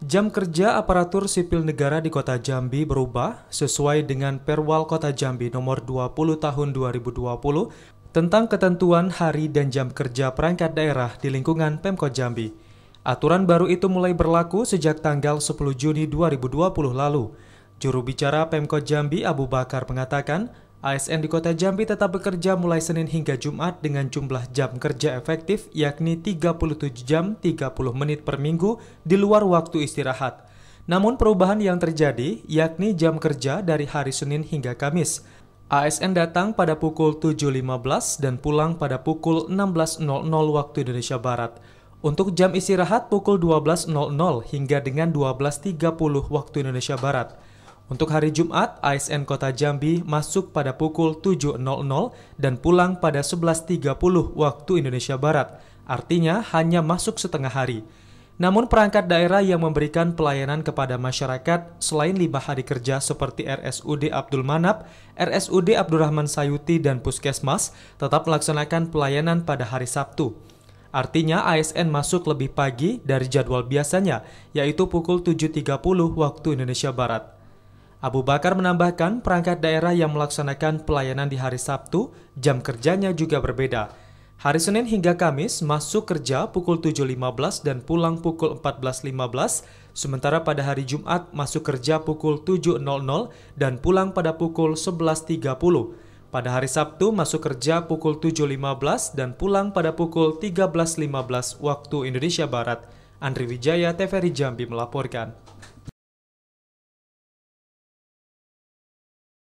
Jam kerja aparatur sipil negara di Kota Jambi berubah sesuai dengan Perwal Kota Jambi nomor 20 tahun 2020 tentang ketentuan hari dan jam kerja perangkat daerah di lingkungan Pemkot Jambi. Aturan baru itu mulai berlaku sejak tanggal 10 Juni 2020 lalu. Juru bicara Pemkot Jambi Abu Bakar mengatakan, ASN di Kota Jambi tetap bekerja mulai Senin hingga Jumat dengan jumlah jam kerja efektif yakni 37 jam 30 menit per minggu di luar waktu istirahat. Namun perubahan yang terjadi yakni jam kerja dari hari Senin hingga Kamis. ASN datang pada pukul 7.15 dan pulang pada pukul 16.00 waktu Indonesia Barat. Untuk jam istirahat pukul 12.00 hingga dengan 12.30 waktu Indonesia Barat. Untuk hari Jumat, ASN Kota Jambi masuk pada pukul 7.00 dan pulang pada 11.30 waktu Indonesia Barat. Artinya hanya masuk setengah hari. Namun perangkat daerah yang memberikan pelayanan kepada masyarakat selain lima hari kerja seperti RSUD Abdul Manap, RSUD Abdurrahman Sayuti, dan Puskesmas tetap melaksanakan pelayanan pada hari Sabtu. Artinya ASN masuk lebih pagi dari jadwal biasanya, yaitu pukul 7.30 waktu Indonesia Barat. Abu Bakar menambahkan perangkat daerah yang melaksanakan pelayanan di hari Sabtu, jam kerjanya juga berbeda. Hari Senin hingga Kamis masuk kerja pukul 7.15 dan pulang pukul 14.15, sementara pada hari Jumat masuk kerja pukul 7.00 dan pulang pada pukul 11.30. Pada hari Sabtu masuk kerja pukul 7.15 dan pulang pada pukul 13.15 waktu Indonesia Barat. Andri Wijaya, TVRI Jambi melaporkan.